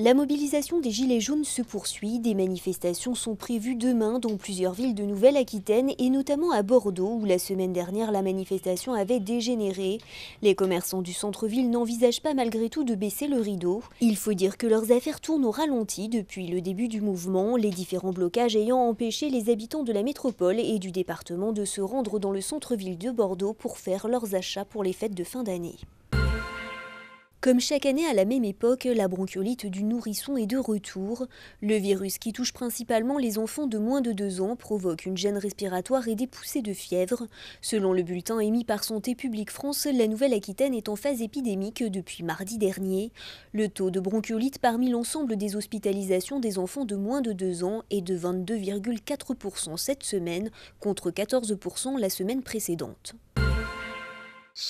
La mobilisation des Gilets jaunes se poursuit. Des manifestations sont prévues demain dans plusieurs villes de Nouvelle-Aquitaine et notamment à Bordeaux où la semaine dernière la manifestation avait dégénéré. Les commerçants du centre-ville n'envisagent pas malgré tout de baisser le rideau. Il faut dire que leurs affaires tournent au ralenti depuis le début du mouvement, les différents blocages ayant empêché les habitants de la métropole et du département de se rendre dans le centre-ville de Bordeaux pour faire leurs achats pour les fêtes de fin d'année. Comme chaque année à la même époque, la bronchiolite du nourrisson est de retour. Le virus qui touche principalement les enfants de moins de 2 ans provoque une gêne respiratoire et des poussées de fièvre. Selon le bulletin émis par Santé publique France, la Nouvelle-Aquitaine est en phase épidémique depuis mardi dernier. Le taux de bronchiolite parmi l'ensemble des hospitalisations des enfants de moins de 2 ans est de 22,4% cette semaine, contre 14% la semaine précédente.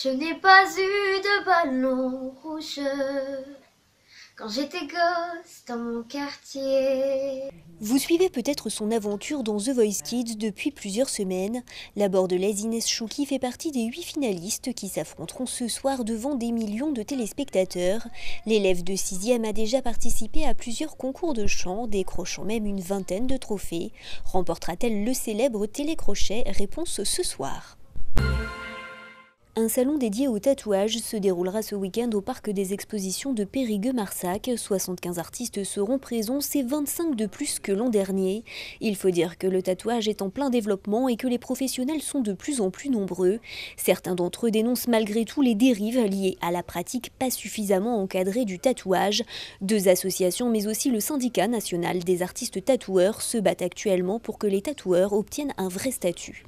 Je n'ai pas eu de ballon rouge quand j'étais gosse dans mon quartier. Vous suivez peut-être son aventure dans The Voice Kids depuis plusieurs semaines. La bordelaise Inès Chouki fait partie des huit finalistes qui s'affronteront ce soir devant des millions de téléspectateurs. L'élève de 6 a déjà participé à plusieurs concours de chant, décrochant même une vingtaine de trophées. Remportera-t-elle le célèbre télécrochet Réponse ce soir. Un salon dédié au tatouage se déroulera ce week-end au parc des expositions de Périgueux-Marsac. 75 artistes seront présents, c'est 25 de plus que l'an dernier. Il faut dire que le tatouage est en plein développement et que les professionnels sont de plus en plus nombreux. Certains d'entre eux dénoncent malgré tout les dérives liées à la pratique pas suffisamment encadrée du tatouage. Deux associations mais aussi le syndicat national des artistes tatoueurs se battent actuellement pour que les tatoueurs obtiennent un vrai statut.